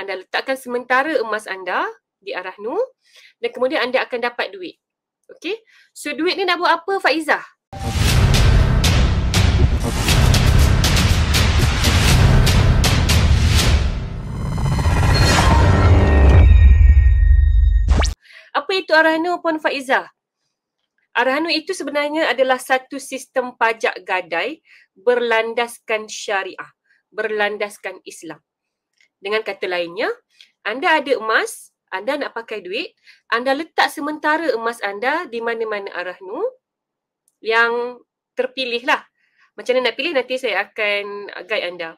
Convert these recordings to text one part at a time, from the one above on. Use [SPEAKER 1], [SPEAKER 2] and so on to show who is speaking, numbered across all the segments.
[SPEAKER 1] anda letakkan sementara emas anda di arah nu dan kemudian anda akan dapat duit. Okey. So duit ni nak buat apa Faizah? Apa itu arah arahnu Puan Faizah? nu itu sebenarnya adalah satu sistem pajak gadai berlandaskan syariah, berlandaskan Islam. Dengan kata lainnya, anda ada emas, anda nak pakai duit, anda letak sementara emas anda di mana-mana arah nu yang terpilih lah. Macam mana nak pilih nanti saya akan guide anda.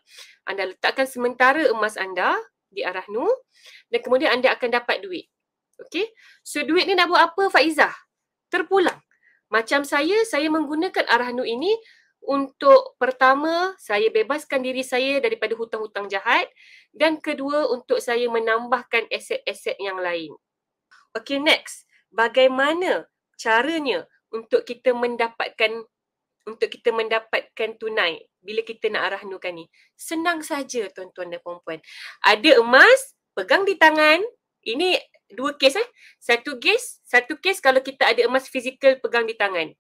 [SPEAKER 1] Anda letakkan sementara emas anda di arah nu dan kemudian anda akan dapat duit. Okay. So duit ni nak buat apa Faizah? Terpulang. Macam saya, saya menggunakan arah nu ini untuk pertama saya bebaskan diri saya daripada hutang-hutang jahat dan kedua untuk saya menambahkan aset-aset yang lain. Okay next, bagaimana caranya untuk kita mendapatkan untuk kita mendapatkan tunai bila kita nak arah nukan ni? Senang saja tuan-tuan dan puan-puan. Ada emas, pegang di tangan. Ini dua kes eh. Satu kes, satu kes kalau kita ada emas fizikal pegang di tangan.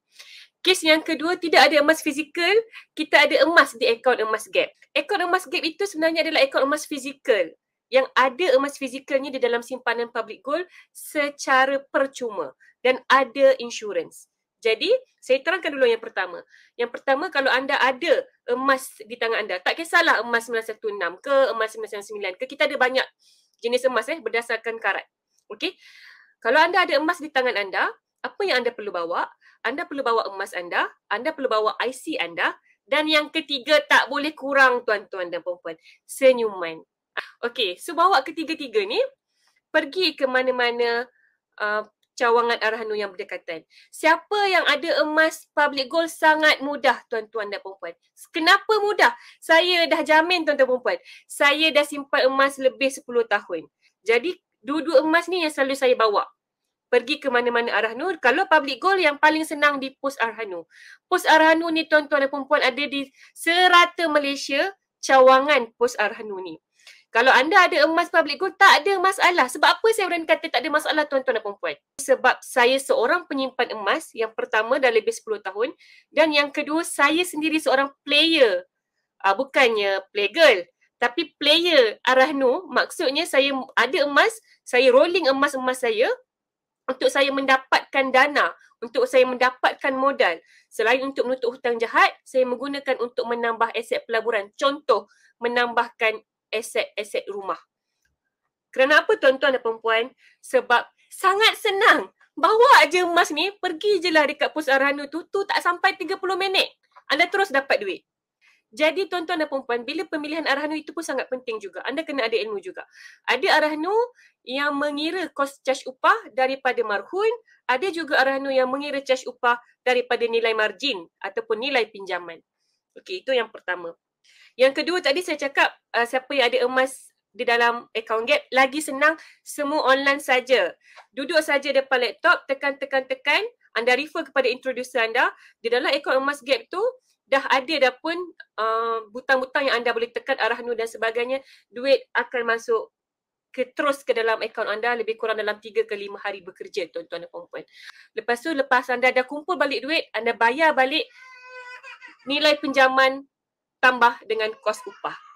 [SPEAKER 1] Kes yang kedua tidak ada emas fizikal, kita ada emas di akaun emas gap. Akaun emas gap itu sebenarnya adalah akaun emas fizikal yang ada emas fizikalnya di dalam simpanan public gold secara percuma dan ada insurance. Jadi, saya terangkan dulu yang pertama. Yang pertama, kalau anda ada emas di tangan anda, tak kisahlah emas 916 ke emas 919 ke, kita ada banyak jenis emas eh, berdasarkan karat. Okay, Kalau anda ada emas di tangan anda, apa yang anda perlu bawa? anda perlu bawa emas anda, anda perlu bawa IC anda dan yang ketiga tak boleh kurang tuan-tuan dan puan-puan, senyuman. Okey, so bawa ketiga-tiga ni pergi ke mana-mana uh, cawangan arhanu yang berdekatan. Siapa yang ada emas public gold sangat mudah tuan-tuan dan puan-puan. Kenapa mudah? Saya dah jamin tuan-tuan dan puan-puan. Saya dah simpan emas lebih 10 tahun. Jadi dua-dua emas ni yang selalu saya bawa pergi ke mana-mana arah nur Kalau public goal yang paling senang di post Arhanu. Post nur ni tuan-tuan dan perempuan ada di serata Malaysia cawangan post nur ni. Kalau anda ada emas public goal, tak ada masalah. Sebab apa saya berani kata tak ada masalah tuan-tuan dan perempuan? Sebab saya seorang penyimpan emas yang pertama dah lebih 10 tahun dan yang kedua saya sendiri seorang player. Uh, bukannya playgirl. Tapi player arah nu maksudnya saya ada emas, saya rolling emas-emas saya untuk saya mendapatkan dana, untuk saya mendapatkan modal. Selain untuk menutup hutang jahat, saya menggunakan untuk menambah aset pelaburan. Contoh, menambahkan aset-aset rumah. Kerana apa tuan-tuan dan perempuan? Sebab sangat senang. Bawa je emas ni, pergi je lah dekat pos arahan tu, tu tak sampai 30 minit. Anda terus dapat duit. Jadi tuan-tuan dan puan-puan, bila pemilihan arahanu itu pun sangat penting juga. Anda kena ada ilmu juga. Ada arahanu yang mengira kos caj upah daripada marhun, ada juga arahanu yang mengira caj upah daripada nilai margin ataupun nilai pinjaman. Okey, itu yang pertama. Yang kedua tadi saya cakap uh, siapa yang ada emas di dalam account gap lagi senang semua online saja. Duduk saja depan laptop, tekan-tekan-tekan, anda refer kepada introducer anda, di dalam account emas gap tu dah ada dah pun uh, butang-butang yang anda boleh tekan arah nu dan sebagainya, duit akan masuk ke terus ke dalam akaun anda lebih kurang dalam 3 ke 5 hari bekerja tuan-tuan dan puan-puan. Lepas tu lepas anda dah kumpul balik duit, anda bayar balik nilai pinjaman tambah dengan kos upah.